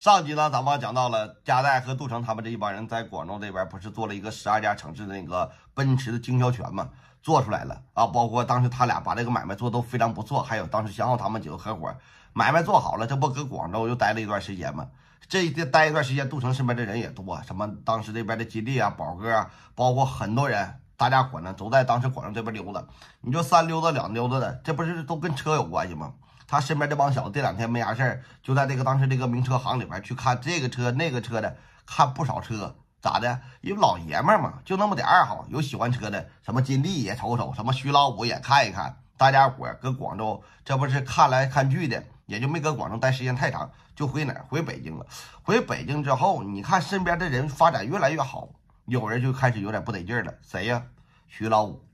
上集呢，咱们讲到了加代和杜成他们这一帮人在广州这边不是做了一个十二家城市的那个奔驰的经销权嘛，做出来了啊，包括当时他俩把这个买卖做都非常不错。还有当时祥浩他们几个合伙买卖做好了，这不搁广州又待了一段时间嘛？这待一段时间，杜成身边的人也多，什么当时这边的吉利啊、宝哥，啊，包括很多人，大家伙呢都在当时广州这边溜达，你就三溜达两溜达的，这不是都跟车有关系吗？他身边这帮小子这两天没啥事儿，就在这个当时这个名车行里边去看这个车那个车的，看不少车，咋的？因为老爷们嘛，就那么点爱好，有喜欢车的，什么金立也瞅瞅，什么徐老五也看一看。大家伙儿搁广州，这不是看来看去的，也就没搁广州待时间太长，就回哪？回北京了。回北京之后，你看身边的人发展越来越好，有人就开始有点不得劲了。谁呀？徐老五。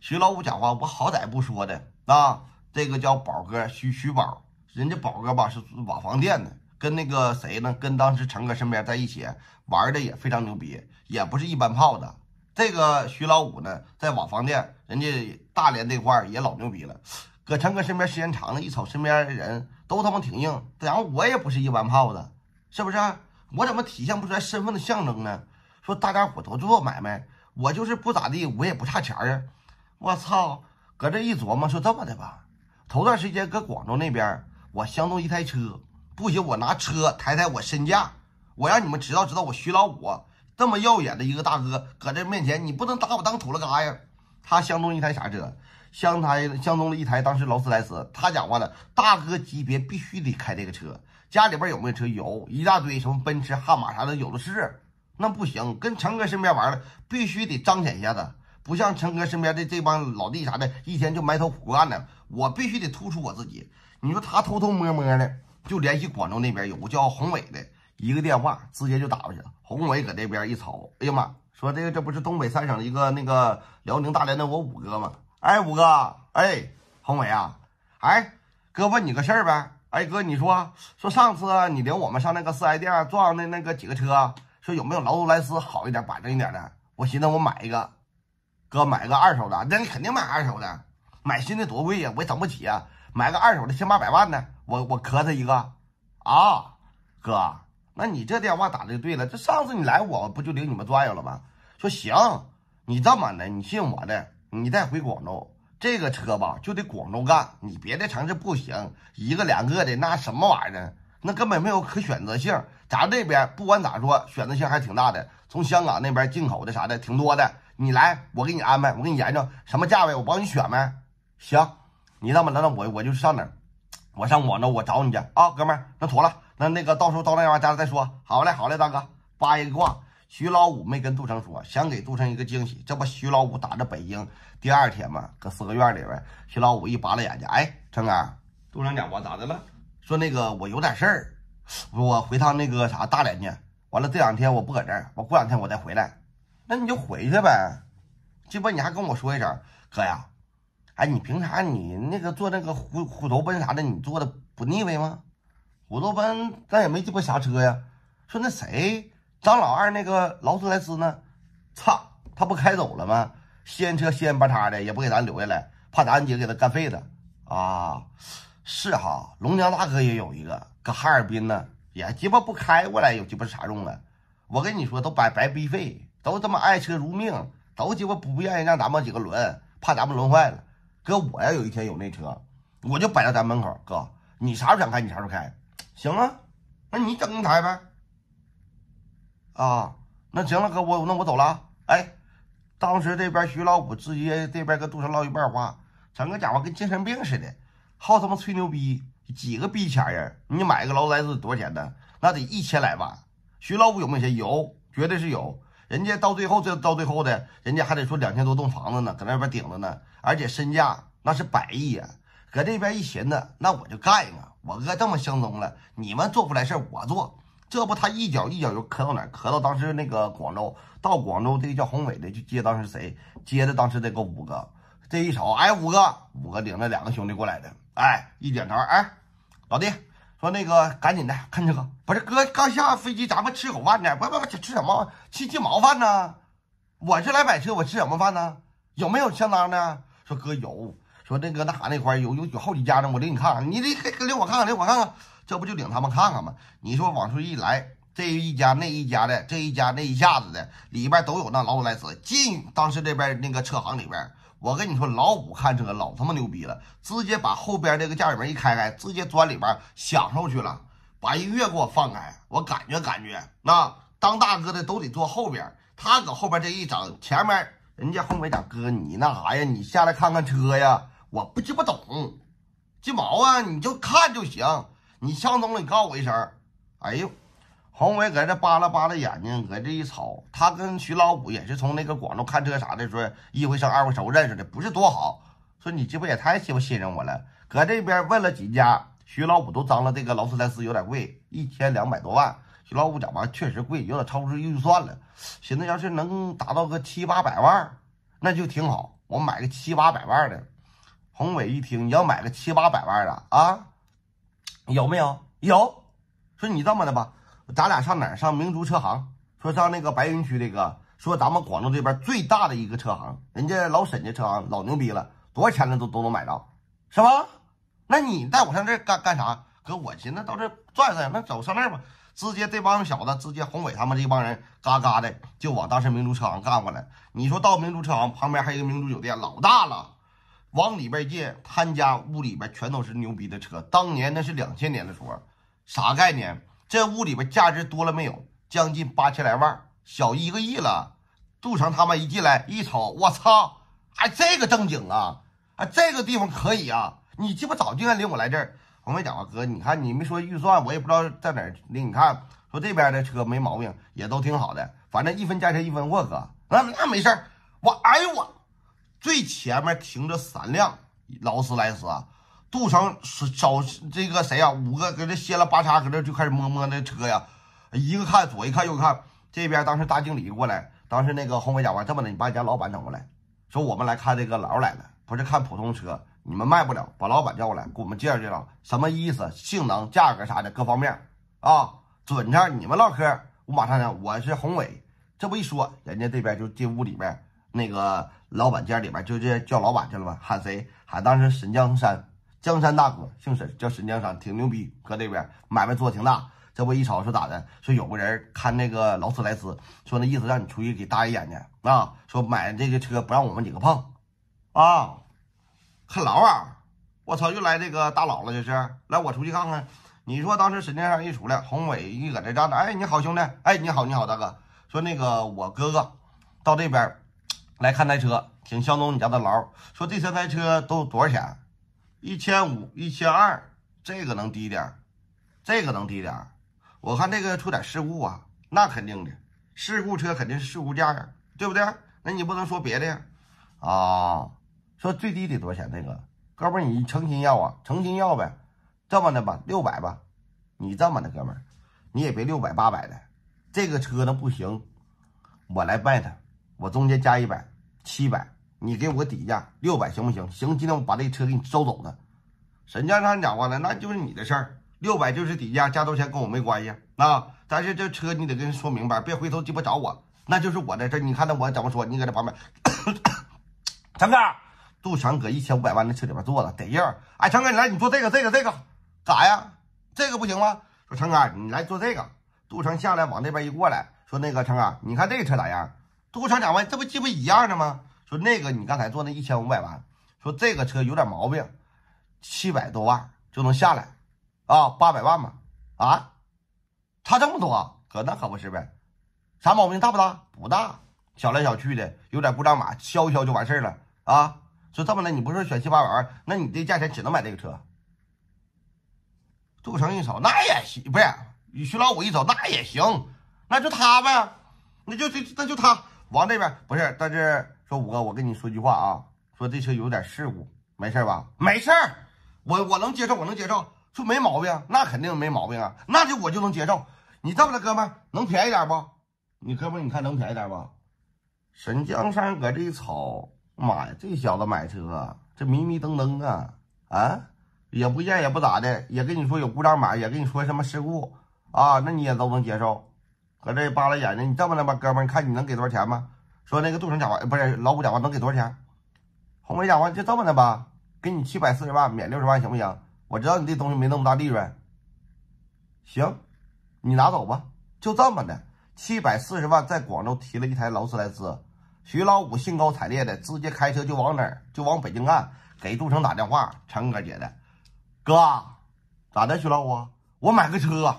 徐老五讲话，我好歹不说的啊。这个叫宝哥徐徐宝，人家宝哥吧是瓦房店的，跟那个谁呢，跟当时陈哥身边在一起玩的也非常牛逼，也不是一般炮子。这个徐老五呢，在瓦房店，人家大连这块也老牛逼了，搁陈哥身边时间长了，一瞅身边的人都他妈挺硬，然后我也不是一般炮子，是不是？我怎么体现不出来身份的象征呢？说大家伙都做买卖，我就是不咋地，我也不差钱啊。我操，搁这一琢磨，说这么的吧。头段时间搁广州那边，我相中一台车，不行，我拿车抬抬我身价，我让你们知道知道我徐老五这么耀眼的一个大哥，搁这面前你不能打我当土了嘎呀！他相中一台啥车？相台相中了一台当时劳斯莱斯。他讲话的大哥级别必须得开这个车。家里边有没有车？有一大堆，什么奔驰、悍马啥的，有的是。那不行，跟成哥身边玩的，必须得彰显一下子。不像陈哥身边的这帮老弟啥的，一天就埋头苦干呢。我必须得突出我自己。你说他偷偷摸摸的，就联系广州那边有个叫宏伟的一个电话，直接就打过去了。宏伟搁那边一瞅，哎呀妈，说这个这不是东北三省一个那个辽宁大连的我五哥吗？哎五哥，哎宏伟啊，哎哥问你个事儿呗。哎哥你说说上次你领我们上那个四 S 店撞的那个几个车，说有没有劳斯莱斯好一点、板正一点的？我寻思我买一个。哥买个二手的，那你肯定买二手的，买新的多贵呀，我也等不起呀。买个二手的千八百万呢，我我磕他一个啊！哥，那你这电话打的就对了，这上次你来我不就领你们转悠了吗？说行，你这么的，你信我的，你再回广州，这个车吧就得广州干，你别的城市不行，一个两个的那什么玩意儿，那根本没有可选择性。咱这边不管咋说，选择性还挺大的，从香港那边进口的啥的挺多的。你来，我给你安排，我给你研究什么价位，我帮你选呗。行，你那么那那我我就上哪儿，我上我那我找你去啊，哥们儿，那妥了，那那个到时候到那儿咱俩再说。好嘞，好嘞，大哥，扒一卦。徐老五没跟杜成说，想给杜成一个惊喜。这不徐老五打着北京，第二天嘛，搁四合院里边，徐老五一扒拉眼睛，哎，成哥，杜成讲话咋的了？说那个我有点事儿，我回趟那个啥大连去，完了这两天我不搁这儿，我过两天我再回来。那你就回去呗，鸡巴你还跟我说一声哥呀！哎，你凭啥你那个坐那个虎虎头奔啥的，你坐的不腻歪吗？虎头奔咱也没鸡巴啥车呀！说那谁张老二那个劳斯莱斯呢？操，他不开走了吗？掀车掀吧叉的，也不给咱留下来，怕咱姐给他干废了啊！是哈，龙江大哥也有一个，搁哈尔滨呢，也鸡巴不开过来，有鸡巴啥用啊？我跟你说，都白白逼废。都这么爱车如命，都鸡巴不愿意让咱们几个轮，怕咱们轮坏了。哥，我要有一天有那车，我就摆到咱门口。哥，你啥时候想开，你啥时候开，行啊？那你整一台呗。啊，那行了，哥，我那我走了。哎，当时这边徐老五直接这边跟杜成唠一半话，整个家伙跟精神病似的，好他妈吹牛逼，几个逼钱人？你买个劳斯莱斯多少钱的？那得一千来万。徐老五有没有钱？有，绝对是有。人家到最后最到最后的，人家还得说两千多栋房子呢，搁那边顶着呢，而且身价那是百亿呀，搁这边一寻思，那我就干一个，我哥这么相中了，你们做不来事我做，这不他一脚一脚就磕到哪儿，磕到当时那个广州到广州，这个叫宏伟的，就接当时谁，接着当时这个五哥，这一瞅，哎，五哥，五哥领着两个兄弟过来的，哎，一点头，哎，老弟。说那个赶紧的看这个，不是哥刚下飞机，咱们吃口饭呢。不不不，吃什么？吃鸡毛饭呢？我是来买车，我吃什么饭呢？有没有相当的？说哥有，说那个那啥那块有有有好几家呢。我领你看看，你得给给我看看，领我看看，这不就领他们看看吗？你说往出一来，这一家那一家的，这一家那一下子的里边都有那劳斯莱斯。进当时这边那个车行里边。我跟你说，老五看车老他妈牛逼了，直接把后边那个驾驶门一开开，直接钻里边享受去了，把音乐给我放开，我感觉感觉那当大哥的都得坐后边，他搁后边这一整，前面人家后伟讲哥你那啥呀，你下来看看车呀，我不鸡巴懂，鸡毛啊，你就看就行，你相中了你告诉我一声，哎呦。宏伟搁这扒拉扒拉眼睛，搁这一瞅，他跟徐老五也是从那个广州看车啥的说一回生二回熟认识的，不是多好。说你这不也太欺负信任我了？搁这边问了几家，徐老五都张了这个劳斯莱斯有点贵，一千两百多万。徐老五讲完确实贵，有点超出预算了，寻思要是能达到个七八百万，那就挺好，我买个七八百万的。宏伟一听你要买个七八百万的啊？有没有？有。说你这么的吧。咱俩上哪儿？上明珠车行，说上那个白云区这个，说咱们广州这边最大的一个车行，人家老沈家车行老牛逼了，多少钱的都都能买到，是吧？那你带我上这干干啥？哥，我寻思到这转转，那走上那儿吧。直接这帮小子，直接宏伟他们这帮人，嘎嘎的就往当时明珠车行干过来。你说到明珠车行旁边还有一个明珠酒店，老大了，往里边进，他家屋里边全都是牛逼的车。当年那是两千年的时候，啥概念？这屋里边价值多了没有？将近八千来万，小一个亿了。杜成他妈一进来一瞅，我操！还这个正经啊？啊这个地方可以啊？你鸡巴早就应该领我来这儿。我没讲话，哥，你看你没说预算，我也不知道在哪儿领。你看，说这边的车没毛病，也都挺好的。反正一分价钱一分货，哥。那那没事儿。我，哎呦我，最前面停着三辆劳斯莱斯啊。杜是找这个谁啊？五个搁这歇了，八叉，搁这就开始摸摸那车呀。一个看左一看右看，这边当时大经理过来，当时那个宏伟讲话这么的：你把你家老板整过来，说我们来看这个老来了，不是看普通车，你们卖不了，把老板叫过来，给我们介绍介绍，什么意思？性能、价格啥的各方面啊，准成，你们唠嗑，我马上讲，我是宏伟。这不一说，人家这边就进屋里面那个老板间里边，就这叫老板去了吧，喊谁？喊当时沈江山。江山大哥姓沈，叫沈江山，挺牛逼，搁那边买卖做的挺大。这不一瞅是咋的？说有个人看那个劳斯莱斯，说那意思让你出去给大爷演去。啊，说买这个车不让我们几个碰。啊，看牢啊！我操，又来这个大佬了，这是来我出去看看。你说当时沈江山一出来，宏伟一搁这站着，哎，你好兄弟，哎，你好你好大哥，说那个我哥哥到这边来看台车，挺相中你家的劳说这三台车都多少钱？一千五，一千二，这个能低点，这个能低点。我看这个出点事故啊，那肯定的，事故车肯定是事故价呀，对不对？那你不能说别的呀，啊，说最低得多少钱？那个哥们儿，你诚心要啊，诚心要呗。这么的吧，六百吧，你这么的，哥们儿，你也别六百八百的，这个车呢不行，我来卖它，我中间加一百，七百。你给我底价六百行不行？行，今天我把这车给你收走了。沈江山讲话了，那就是你的事儿，六百就是底价，加多少钱跟我没关系。那但是这车你得跟人说明白，别回头鸡巴找我，那就是我的事你看那我怎么说？你搁这旁边，么哥，杜强搁一千五百万的车里边坐着，得劲儿。哎，成哥，你来，你坐这个，这个，这个，咋呀？这个不行吗？说成哥，你来坐这个。杜强下来往那边一过来，说那个成哥，你看这个车咋样？杜强讲话，这不鸡巴一样的吗？说那个你刚才做那一千五百万，说这个车有点毛病，七百多万就能下来，啊，八百万吧，啊，差这么多？哥，那可不是呗，啥毛病大不大？不大，小来小去的，有点故障码，敲一敲就完事儿了啊。说这么的，你不是选七八百万，那你这价钱只能买这个车。杜成一瞅，那也行，不是？徐老五一瞅，那也行，那就他呗，那就就那就他。往那边不是，但是说五哥，我跟你说句话啊，说这车有点事故，没事吧？没事儿，我我能接受，我能接受，说没毛病，那肯定没毛病啊，那就我就能接受。你这么的，哥们，能便宜点不？你哥们，你看能便宜点不？沈江山搁这一瞅，妈呀，这小子买车这迷迷瞪瞪啊啊，也不见也不咋的，也跟你说有故障码，也跟你说什么事故啊，那你也都能接受。和这扒拉眼睛，你这么的吧，哥们你看你能给多少钱吗？说那个杜成讲话不是老五讲话，能给多少钱？红梅讲话就这么的吧，给你七百四十万，免六十万，行不行？我知道你这东西没那么大利润，行，你拿走吧，就这么的，七百四十万在广州提了一台劳斯莱斯，徐老五兴高采烈的直接开车就往哪儿，就往北京干，给杜成打电话，成哥姐的，哥咋的？徐老五，我买个车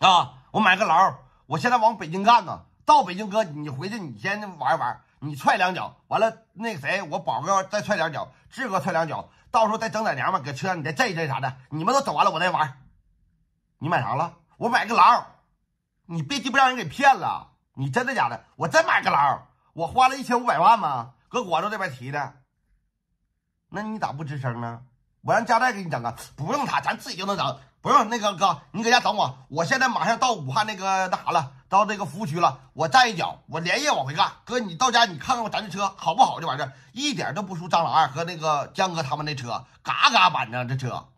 啊，我买个劳。我现在往北京干呢，到北京哥，你回去你先玩一玩，你踹两脚，完了那个谁，我宝哥再踹两脚，志哥踹两脚，到时候再整点娘们，搁车上你再震一震啥的，你们都走完了我再玩。你买啥了？我买个狼，你别鸡巴让人给骗了，你真的假的？我真买个狼，我花了一千五百万吗？搁广州这边提的。那你咋不吱声呢？我让加代给你整啊，不用他，咱自己就能整。不用那个哥，你搁家等我，我现在马上到武汉那个那啥了，到那个服务区了。我站一脚，我连夜往回干。哥，你到家你看看我咱这车好不好？这玩意儿一点都不输张老二和那个江哥他们那车，嘎嘎板正这车。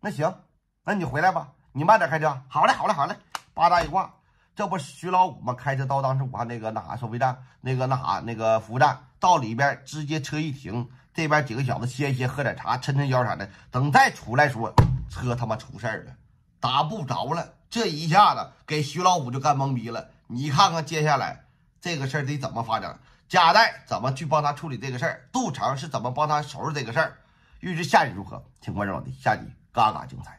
那行，那你回来吧，你慢点开车。好嘞，好嘞，好嘞。八大一挂，这不徐老五吗？开车到当时武汉那个那啥收费站，那个那啥那个服务站，到里边直接车一停。这边几个小子歇歇，喝点茶，抻抻腰啥的，等再出来说车他妈出事了，打不着了。这一下子给徐老五就干懵逼了。你看看接下来这个事儿得怎么发展，贾代怎么去帮他处理这个事儿，杜成是怎么帮他收拾这个事儿。预知下集如何，请关注老弟，下集嘎嘎精彩。